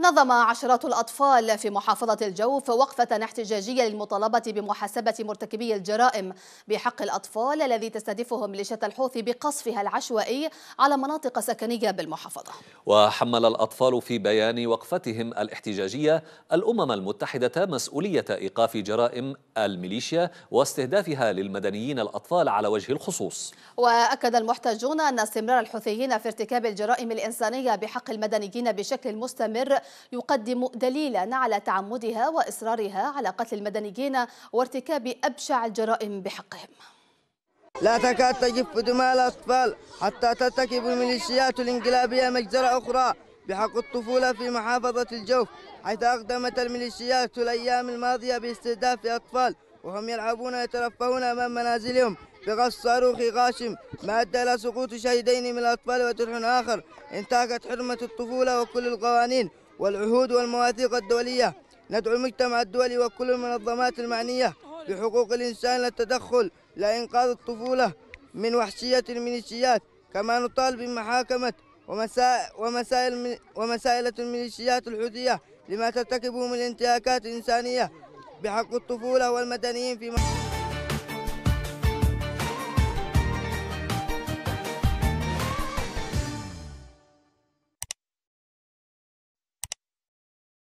نظم عشرات الأطفال في محافظة الجوف وقفة احتجاجية للمطالبة بمحاسبة مرتكبي الجرائم بحق الأطفال الذي تستهدفه ميليشيا الحوثي بقصفها العشوائي على مناطق سكنية بالمحافظة وحمل الأطفال في بيان وقفتهم الاحتجاجية الأمم المتحدة مسؤولية إيقاف جرائم الميليشيا واستهدافها للمدنيين الأطفال على وجه الخصوص وأكد المحتجون أن استمرار الحوثيين في ارتكاب الجرائم الإنسانية بحق المدنيين بشكل مستمر يقدم دليلا على تعمدها وإصرارها على قتل المدنيين وارتكاب أبشع الجرائم بحقهم لا تكاد تجف دماء الأطفال حتى ترتكب الميليشيات الانقلابية مجزرة أخرى بحق الطفولة في محافظة الجوف حيث أقدمت الميليشيات الأيام الماضية باستهداف أطفال وهم يلعبون يترفهون أمام منازلهم بغص صاروخ غاشم ما أدى إلى سقوط شهيدين من الأطفال وجرح آخر انتهكت حرمة الطفولة وكل القوانين والعهود والمواثيق الدولية ندعو المجتمع الدولي وكل المنظمات المعنية بحقوق الإنسان للتدخل لإنقاذ الطفولة من وحشية الميليشيات كما نطالب بمحاكمة ومسائل ومسائلة الميليشيات الحوثية لما ترتكبه من انتهاكات إنسانية بحق الطفولة والمدنيين في مصر